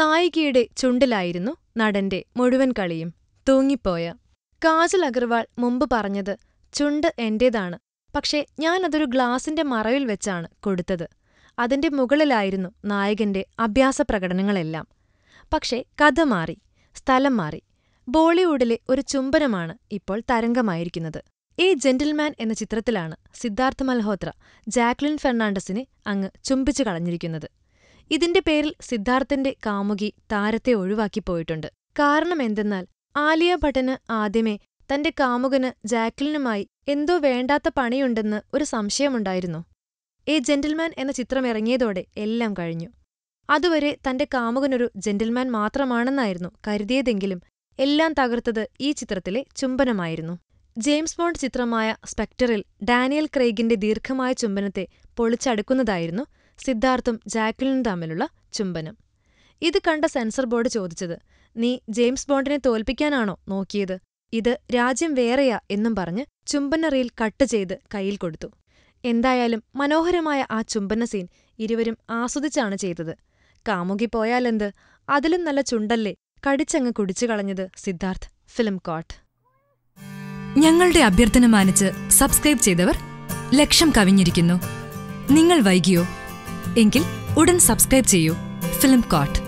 നായികയുടെ ചുണ്ടിലായിരുന്നു നടന്റെ മുഴുവൻ കളിയും തൂങ്ങിപ്പോയ കാജൽ അഗർവാൾ മുമ്പ് പറഞ്ഞത് ചുണ്ട് എന്റേതാണ് പക്ഷേ ഞാനതൊരു ഗ്ലാസിന്റെ മറവിൽ വെച്ചാണ് കൊടുത്തത് അതിന്റെ മുകളിലായിരുന്നു നായകന്റെ അഭ്യാസ പ്രകടനങ്ങളെല്ലാം പക്ഷേ കഥ മാറി സ്ഥലം മാറി ബോളിവുഡിലെ ഒരു ചുംബനമാണ് ഇപ്പോൾ തരംഗമായിരിക്കുന്നത് ഈ ജെന്റിൽമാൻ എന്ന ചിത്രത്തിലാണ് സിദ്ധാർത്ഥ് മൽഹോത്ര ജാക്ലിൻ ഫെർണാണ്ടസിനെ അങ്ങ് ചുംബിച്ചു കളഞ്ഞിരിക്കുന്നത് ഇതിന്റെ പേരിൽ സിദ്ധാർത്ഥിന്റെ കാമുകി താരത്തെ ഒഴിവാക്കിപ്പോയിട്ടുണ്ട് എന്തെന്നാൽ ആലിയ ഭട്ടന് ആദ്യമേ തന്റെ കാമുകന് ജാക്ലിനുമായി എന്തോ വേണ്ടാത്ത പണിയുണ്ടെന്ന് ഒരു സംശയമുണ്ടായിരുന്നു ഏ ജെന്റിൽമാൻ എന്ന ചിത്രം ഇറങ്ങിയതോടെ എല്ലാം കഴിഞ്ഞു അതുവരെ തന്റെ കാമുകനൊരു ജെന്റിൽമാൻ മാത്രമാണെന്നായിരുന്നു കരുതിയതെങ്കിലും എല്ലാം തകർത്തത് ഈ ചിത്രത്തിലെ ചുംബനമായിരുന്നു ജെയിംസ് ബോണ്ട് ചിത്രമായ സ്പെക്ടറിൽ ഡാനിയൽ ക്രെയ്ഗിന്റെ ദീർഘമായ ചുംബനത്തെ പൊളിച്ചടുക്കുന്നതായിരുന്നു സിദ്ധാർത്ഥും ജാക്വലിനും തമ്മിലുള്ള ചുംബനം ഇത് കണ്ട സെൻസർ ബോർഡ് ചോദിച്ചത് നീ ജെയിംസ് ബോണ്ടിനെ തോൽപ്പിക്കാനാണോ നോക്കിയത് ഇത് രാജ്യം വേറെയാ എന്നും പറഞ്ഞ് ചുംബന റീൽ കട്ട് ചെയ്ത് കയ്യിൽ കൊടുത്തു എന്തായാലും മനോഹരമായ ആ ചുംബന സീൻ ഇരുവരും ആസ്വദിച്ചാണ് ചെയ്തത് കാമുകി പോയാലെന്ത് അതിലും നല്ല ചുണ്ടല്ലേ കടിച്ചങ്ങ് കുടിച്ചു കളഞ്ഞത് സിദ്ധാർത്ഥ് ഫിലിം കോട്ട് ഞങ്ങളുടെ അഭ്യർത്ഥന മാനിച്ച് സബ്സ്ക്രൈബ് ചെയ്തവർ ലക്ഷം കവിഞ്ഞിരിക്കുന്നു നിങ്ങൾ വൈകിയോ എങ്കിൽ ഉടൻ സബ്സ്ക്രൈബ് ചെയ്യൂ ഫിലിം കോട്ട്